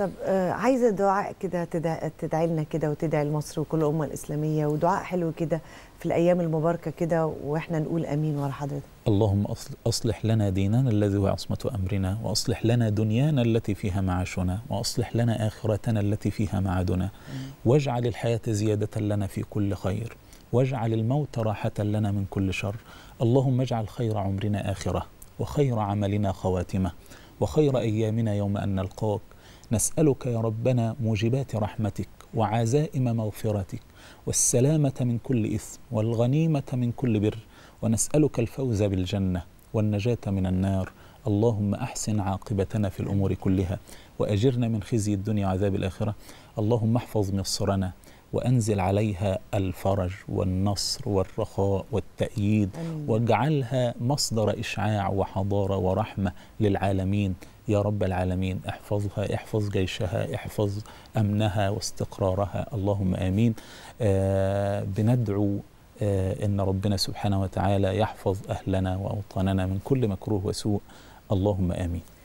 طب آه، عايزه دعاء كده تدعي لنا كده وتدعي لمصر وكل الامه الاسلاميه ودعاء حلو كده في الايام المباركه كده واحنا نقول امين ورا حضرتك. اللهم اصلح لنا ديننا الذي هو عصمه امرنا واصلح لنا دنيانا التي فيها معاشنا واصلح لنا اخرتنا التي فيها معادنا واجعل الحياه زياده لنا في كل خير واجعل الموت راحه لنا من كل شر اللهم اجعل خير عمرنا اخره وخير عملنا خواتمه وخير ايامنا يوم ان نلقاك نسألك يا ربنا موجبات رحمتك وعزائم مغفرتك والسلامة من كل إثم والغنيمة من كل بر ونسألك الفوز بالجنة والنجاة من النار اللهم أحسن عاقبتنا في الأمور كلها وأجرنا من خزي الدنيا عذاب الآخرة اللهم احفظ مصرنا وأنزل عليها الفرج والنصر والرخاء والتأييد واجعلها مصدر إشعاع وحضارة ورحمة للعالمين يا رب العالمين احفظها احفظ جيشها احفظ أمنها واستقرارها اللهم آمين آه بندعو آه إن ربنا سبحانه وتعالى يحفظ أهلنا وأوطاننا من كل مكروه وسوء اللهم آمين